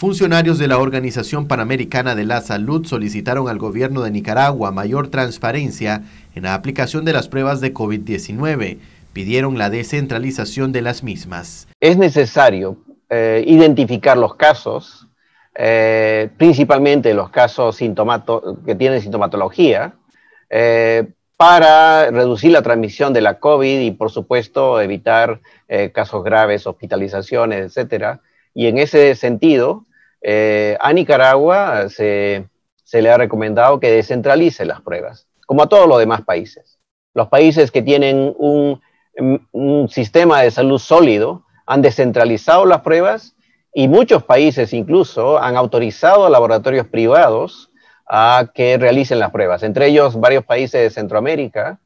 Funcionarios de la Organización Panamericana de la Salud solicitaron al gobierno de Nicaragua mayor transparencia en la aplicación de las pruebas de COVID-19. Pidieron la descentralización de las mismas. Es necesario eh, identificar los casos, eh, principalmente los casos que tienen sintomatología, eh, para reducir la transmisión de la COVID y, por supuesto, evitar casos graves, hospitalizaciones, etcétera. Y en ese sentido, eh, a Nicaragua se, le ha recomendado que descentralice las pruebas, como a todos los demás países. Los países que tienen un, sistema de salud sólido han descentralizado las pruebas y muchos países incluso han autorizado a laboratorios privados a que realicen las pruebas, entre ellos varios países de Centroamérica,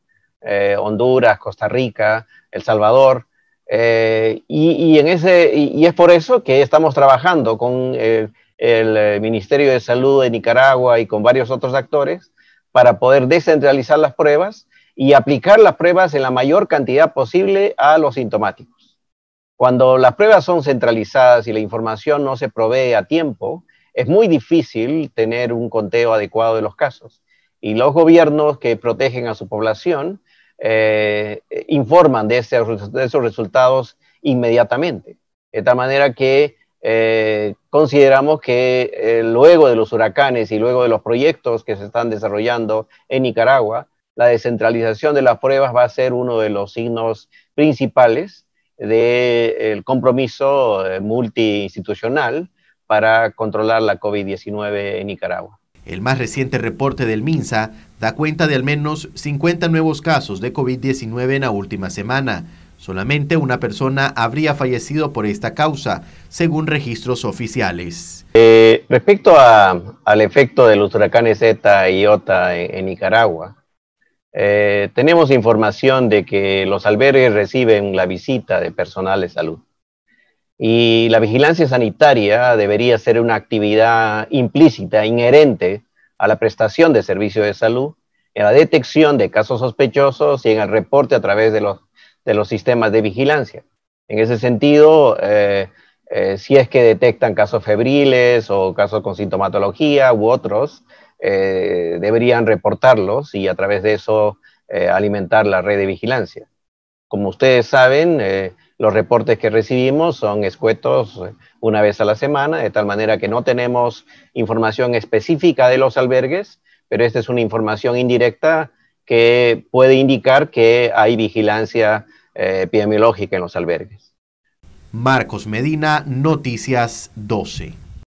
eh, Honduras, Costa Rica, El Salvador, eh, y, es por eso que estamos trabajando con eh, el eh, Ministerio de Salud de Nicaragua y con varios otros actores para poder descentralizar las pruebas y aplicar las pruebas en la mayor cantidad posible a los sintomáticos. Cuando las pruebas son centralizadas y la información no se provee a tiempo, es muy difícil tener un conteo adecuado de los casos. Y los gobiernos que protegen a su población eh, informan de, esos resultados inmediatamente. De tal manera que eh, consideramos que eh, luego de los huracanes y luego de los proyectos que se están desarrollando en Nicaragua, la descentralización de las pruebas va a ser uno de los signos principales del compromiso multiinstitucional para controlar la COVID-19 en Nicaragua. El más reciente reporte del MINSA da cuenta de al menos 50 nuevos casos de COVID-19 en la última semana. Solamente una persona habría fallecido por esta causa, según registros oficiales. Eh, respecto al efecto de los huracanes Zeta y Ota en, Nicaragua, eh, tenemos información de que los albergues reciben la visita de personal de salud. Y la vigilancia sanitaria debería ser una actividad implícita, inherente a la prestación de servicios de salud, en la detección de casos sospechosos y en el reporte a través de los, de los sistemas de vigilancia. En ese sentido, eh, eh, si es que detectan casos febriles o casos con sintomatología u otros, eh, deberían reportarlos y a través de eso alimentar la red de vigilancia. Como ustedes saben, los reportes que recibimos son escuetos eh, una vez a la semana, de tal manera que no tenemos información específica de los albergues, pero esta es una información indirecta que puede indicar que hay vigilancia eh, epidemiológica en los albergues. Marcos Medina, Noticias 12.